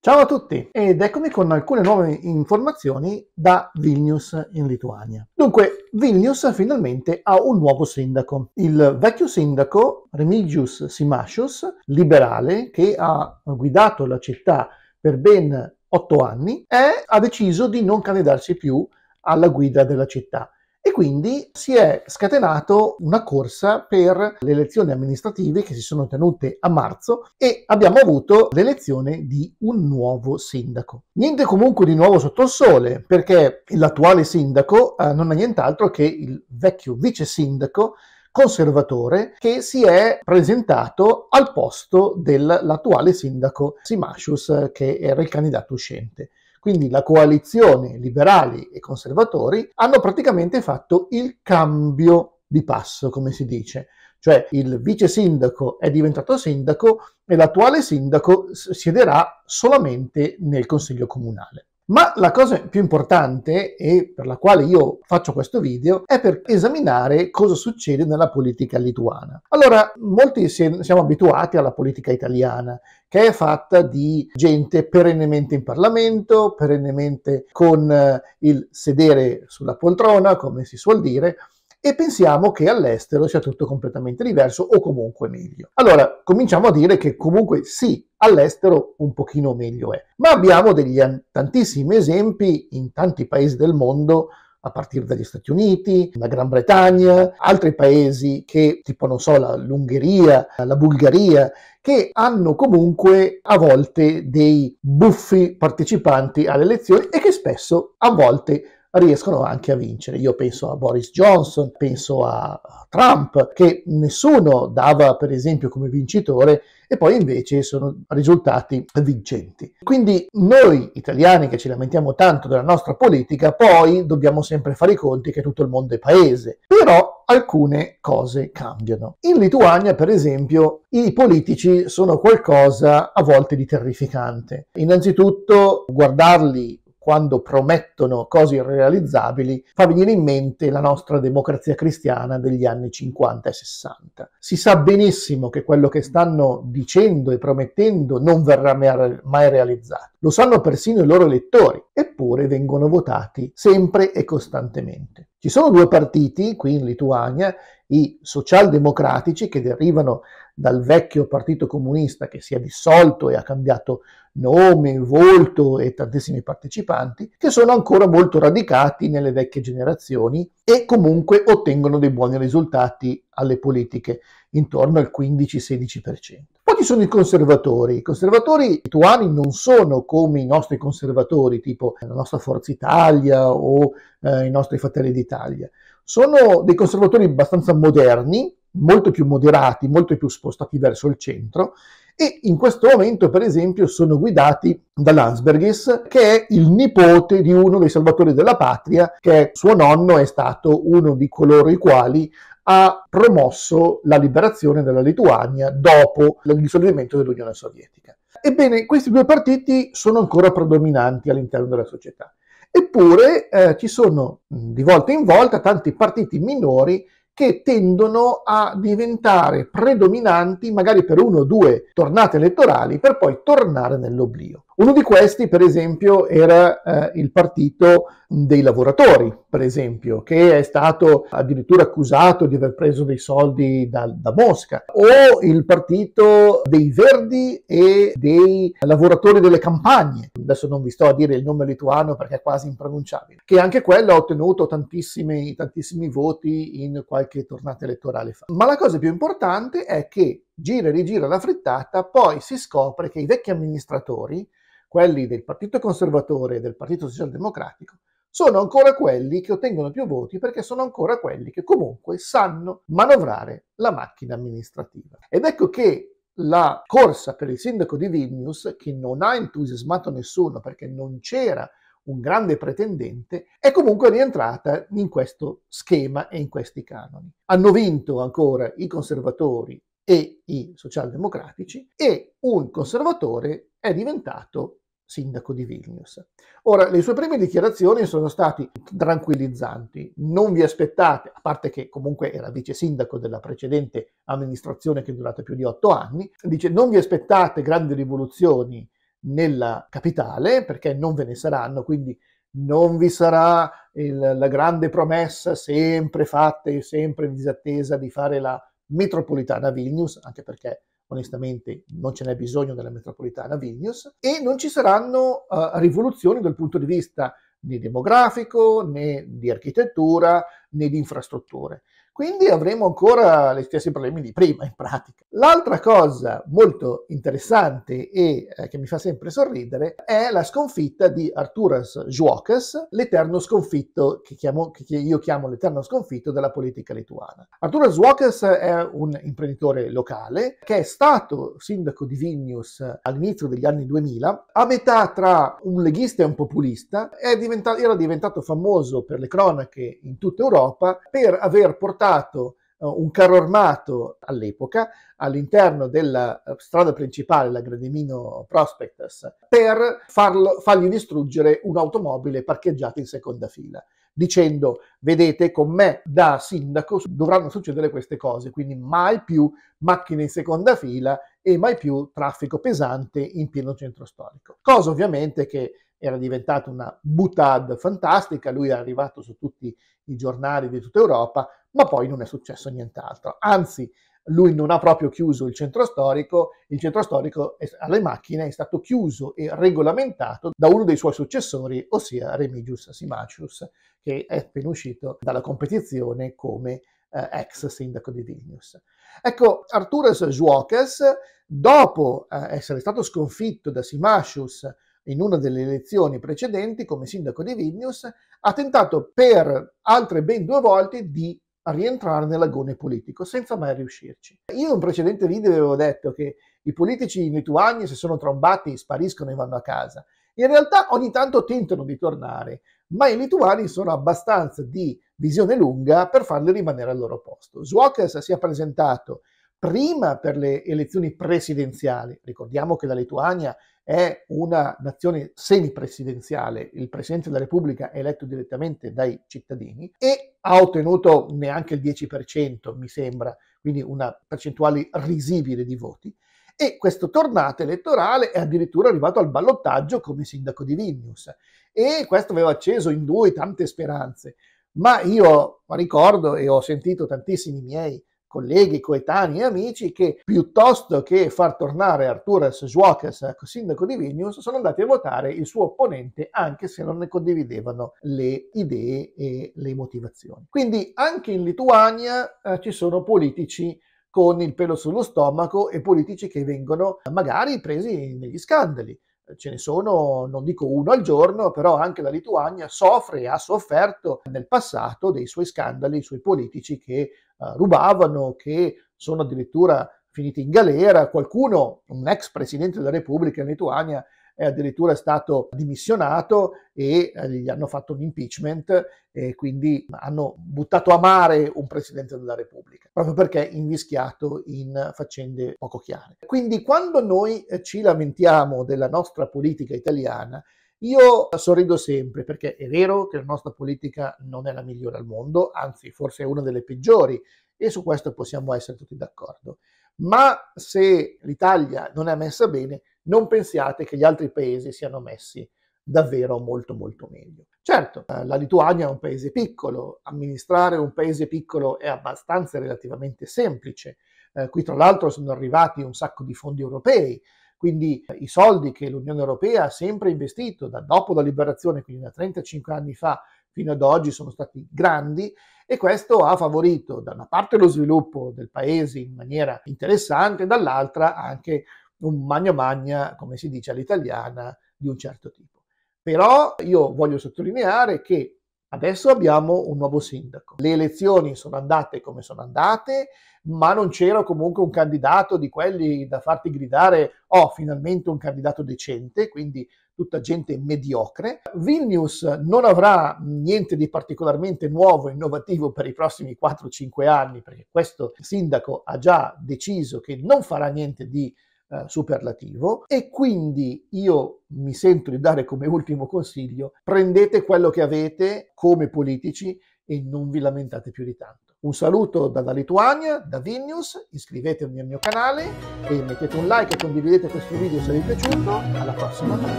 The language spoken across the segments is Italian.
Ciao a tutti ed eccomi con alcune nuove informazioni da Vilnius in Lituania. Dunque, Vilnius finalmente ha un nuovo sindaco. Il vecchio sindaco Remigius Simasius, liberale, che ha guidato la città per ben otto anni, è, ha deciso di non candidarsi più alla guida della città. E quindi si è scatenato una corsa per le elezioni amministrative che si sono tenute a marzo e abbiamo avuto l'elezione di un nuovo sindaco. Niente comunque di nuovo sotto il sole, perché l'attuale sindaco eh, non è nient'altro che il vecchio vice sindaco conservatore che si è presentato al posto dell'attuale sindaco Simasius, eh, che era il candidato uscente. Quindi la coalizione liberali e conservatori hanno praticamente fatto il cambio di passo, come si dice. Cioè il vice sindaco è diventato sindaco e l'attuale sindaco siederà solamente nel consiglio comunale. Ma la cosa più importante e per la quale io faccio questo video è per esaminare cosa succede nella politica lituana. Allora, molti siamo abituati alla politica italiana, che è fatta di gente perennemente in Parlamento, perennemente con eh, il sedere sulla poltrona, come si suol dire, e pensiamo che all'estero sia tutto completamente diverso o comunque meglio. Allora, cominciamo a dire che comunque sì, all'estero un pochino meglio è, ma abbiamo degli tantissimi esempi in tanti paesi del mondo a partire dagli Stati Uniti, la Gran Bretagna, altri paesi che, tipo, non so, la, l'Ungheria, la Bulgaria, che hanno comunque a volte dei buffi partecipanti alle elezioni e che spesso a volte riescono anche a vincere. Io penso a Boris Johnson, penso a Trump, che nessuno dava per esempio come vincitore e poi invece sono risultati vincenti. Quindi noi italiani che ci lamentiamo tanto della nostra politica, poi dobbiamo sempre fare i conti che tutto il mondo è paese. Però alcune cose cambiano. In Lituania, per esempio, i politici sono qualcosa a volte di terrificante. Innanzitutto guardarli quando promettono cose irrealizzabili, fa venire in mente la nostra democrazia cristiana degli anni 50 e 60. Si sa benissimo che quello che stanno dicendo e promettendo non verrà mai realizzato. Lo sanno persino i loro elettori, eppure vengono votati sempre e costantemente. Ci sono due partiti qui in Lituania, i socialdemocratici che derivano dal vecchio partito comunista che si è dissolto e ha cambiato nome, volto e tantissimi partecipanti, che sono ancora molto radicati nelle vecchie generazioni e comunque ottengono dei buoni risultati alle politiche, intorno al 15-16%. Poi ci sono i conservatori. I conservatori lituani non sono come i nostri conservatori, tipo la nostra Forza Italia o eh, i nostri Fratelli d'Italia. Sono dei conservatori abbastanza moderni, molto più moderati, molto più spostati verso il centro e in questo momento per esempio sono guidati da Landsbergis che è il nipote di uno dei salvatori della patria che suo nonno è stato uno di coloro i quali ha promosso la liberazione della Lituania dopo il dissolvimento dell'Unione Sovietica. Ebbene, questi due partiti sono ancora predominanti all'interno della società. Eppure eh, ci sono di volta in volta tanti partiti minori che tendono a diventare predominanti magari per uno o due tornate elettorali per poi tornare nell'oblio. Uno di questi, per esempio, era eh, il partito dei lavoratori, per esempio, che è stato addirittura accusato di aver preso dei soldi da, da Mosca, o il partito dei Verdi e dei lavoratori delle campagne, adesso non vi sto a dire il nome lituano perché è quasi impronunciabile, che anche quello ha ottenuto tantissimi, tantissimi voti in qualche tornata elettorale fa. Ma la cosa più importante è che gira e rigira la frittata, poi si scopre che i vecchi amministratori quelli del Partito Conservatore e del Partito Socialdemocratico, sono ancora quelli che ottengono più voti perché sono ancora quelli che comunque sanno manovrare la macchina amministrativa. Ed ecco che la corsa per il sindaco di Vilnius, che non ha entusiasmato nessuno perché non c'era un grande pretendente, è comunque rientrata in questo schema e in questi canoni. Hanno vinto ancora i conservatori e i socialdemocratici e un conservatore è diventato sindaco di Vilnius. Ora, le sue prime dichiarazioni sono state tranquillizzanti. Non vi aspettate, a parte che comunque era vice sindaco della precedente amministrazione che è durata più di otto anni, dice non vi aspettate grandi rivoluzioni nella capitale perché non ve ne saranno, quindi non vi sarà il, la grande promessa sempre fatta e sempre in disattesa di fare la metropolitana Vilnius, anche perché onestamente non ce n'è bisogno nella metropolitana Vilnius, e non ci saranno uh, rivoluzioni dal punto di vista né demografico, né di architettura, né di infrastrutture. Quindi avremo ancora gli stessi problemi di prima, in pratica. L'altra cosa molto interessante e eh, che mi fa sempre sorridere è la sconfitta di Arturas Juokas, l'eterno sconfitto che, chiamo, che io chiamo l'eterno sconfitto della politica lituana. Arturas Juokas è un imprenditore locale che è stato sindaco di Vilnius all'inizio degli anni 2000, a metà tra un leghista e un populista, diventato, era diventato famoso per le cronache in tutta Europa per aver portato portato eh, un carro armato all'epoca all'interno della eh, strada principale, la Gradimino Prospectus, per farlo, fargli distruggere un'automobile parcheggiata in seconda fila, dicendo vedete con me da sindaco dovranno succedere queste cose, quindi mai più macchine in seconda fila e mai più traffico pesante in pieno centro storico. Cosa ovviamente che era diventata una butade fantastica, lui è arrivato su tutti i giornali di tutta Europa, ma poi non è successo nient'altro. Anzi, lui non ha proprio chiuso il centro storico, il centro storico alle macchine è stato chiuso e regolamentato da uno dei suoi successori, ossia Remigius Simacius, che è appena uscito dalla competizione come eh, ex sindaco di Vilnius. Ecco, Arturus Juokes, dopo eh, essere stato sconfitto da Simacius in una delle elezioni precedenti come sindaco di Vilnius, ha tentato per altre ben due volte di rientrare nell'agone politico senza mai riuscirci. Io in un precedente video avevo detto che i politici lituani se sono trombati spariscono e vanno a casa. In realtà ogni tanto tentano di tornare, ma i lituani sono abbastanza di visione lunga per farli rimanere al loro posto. Zuokas si è presentato prima per le elezioni presidenziali, ricordiamo che la Lituania è una nazione semipresidenziale, il Presidente della Repubblica è eletto direttamente dai cittadini e ha ottenuto neanche il 10%, mi sembra, quindi una percentuale risibile di voti. E questo tornata elettorale è addirittura arrivato al ballottaggio come sindaco di Vilnius. E questo aveva acceso in lui tante speranze. Ma io ricordo e ho sentito tantissimi miei colleghi, coetanei e amici che piuttosto che far tornare Arturas Zuokas ecco, sindaco di Vilnius sono andati a votare il suo opponente anche se non ne condividevano le idee e le motivazioni. Quindi anche in Lituania eh, ci sono politici con il pelo sullo stomaco e politici che vengono magari presi negli scandali ce ne sono, non dico uno al giorno, però anche la Lituania soffre e ha sofferto nel passato dei suoi scandali, dei suoi politici che uh, rubavano, che sono addirittura finiti in galera. Qualcuno, un ex presidente della Repubblica in Lituania, è addirittura stato dimissionato e eh, gli hanno fatto un impeachment e quindi hanno buttato a mare un presidente della Repubblica, proprio perché invischiato in faccende poco chiare. Quindi quando noi eh, ci lamentiamo della nostra politica italiana, io sorrido sempre perché è vero che la nostra politica non è la migliore al mondo, anzi forse è una delle peggiori e su questo possiamo essere tutti d'accordo. Ma se l'Italia non è messa bene, non pensiate che gli altri paesi siano messi davvero molto molto meglio. Certo, eh, la Lituania è un paese piccolo, amministrare un paese piccolo è abbastanza relativamente semplice. Eh, qui tra l'altro sono arrivati un sacco di fondi europei, quindi eh, i soldi che l'Unione Europea ha sempre investito da dopo la liberazione, quindi da 35 anni fa fino ad oggi, sono stati grandi e questo ha favorito da una parte lo sviluppo del paese in maniera interessante, dall'altra anche un magna magna, come si dice all'italiana, di un certo tipo. Però io voglio sottolineare che adesso abbiamo un nuovo sindaco. Le elezioni sono andate come sono andate, ma non c'era comunque un candidato di quelli da farti gridare oh, finalmente un candidato decente, quindi tutta gente mediocre. Vilnius non avrà niente di particolarmente nuovo e innovativo per i prossimi 4-5 anni, perché questo sindaco ha già deciso che non farà niente di eh, superlativo e quindi io mi sento di dare come ultimo consiglio, prendete quello che avete come politici e non vi lamentate più di tanto. Un saluto dalla Lituania, da Vilnius, iscrivetevi al mio canale e mettete un like e condividete questo video se vi è piaciuto. Alla prossima dalla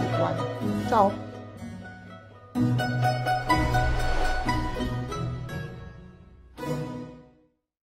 Lituania. Ciao!